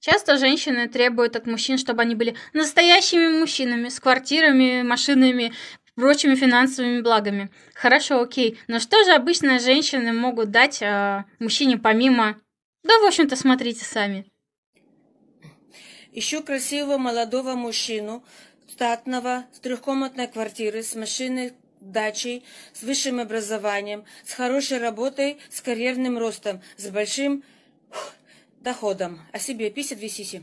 Часто женщины требуют от мужчин, чтобы они были настоящими мужчинами, с квартирами, машинами, прочими финансовыми благами. Хорошо, окей. Но что же обычно женщины могут дать э, мужчине помимо... Да, в общем-то, смотрите сами. Ищу красивого молодого мужчину, статного, с трехкомнатной квартиры, с машиной, дачей, с высшим образованием, с хорошей работой, с карьерным ростом, с большим доходом. о себе, писит Висиси.